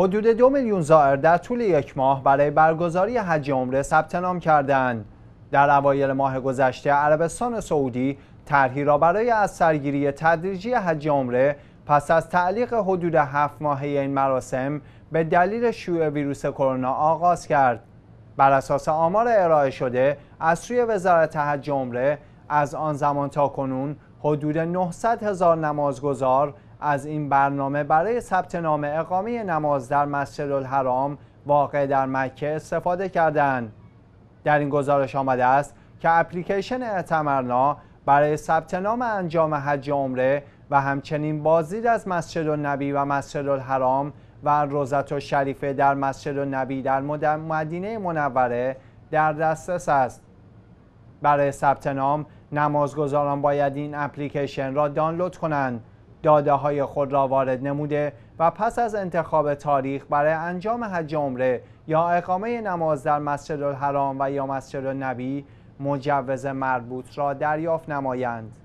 حدود دو میلیون زائر در طول یک ماه برای برگزاری حج عمره ثبت نام کردند. در اوایل ماه گذشته عربستان سعودی طرحی را برای از سرگیری تدریجی حج عمره پس از تعلیق حدود هفت ماهه این مراسم به دلیل شیوع ویروس کرونا آغاز کرد. بر اساس آمار ارائه شده از سوی وزارت حج عمره از آن زمان تا کنون حدود 900 هزار نمازگزار از این برنامه برای ثبت نام اقامه نماز در مسجد الحرام واقع در مکه استفاده کردند. در این گزارش آمده است که اپلیکیشن اعتمرنا برای ثبت نام انجام حج عمره و همچنین بازدید از مسجد النبی و مسجد الحرام و روزت و شریفه در مسجد النبی در مدینه منوره در دسترس است برای ثبت نام نمازگزاران باید این اپلیکیشن را دانلود کنند داده های خود را وارد نموده و پس از انتخاب تاریخ برای انجام حج عمره یا اقامه نماز در مسجد الحرام و یا مسجد النبی مجوز مربوط را دریافت نمایند.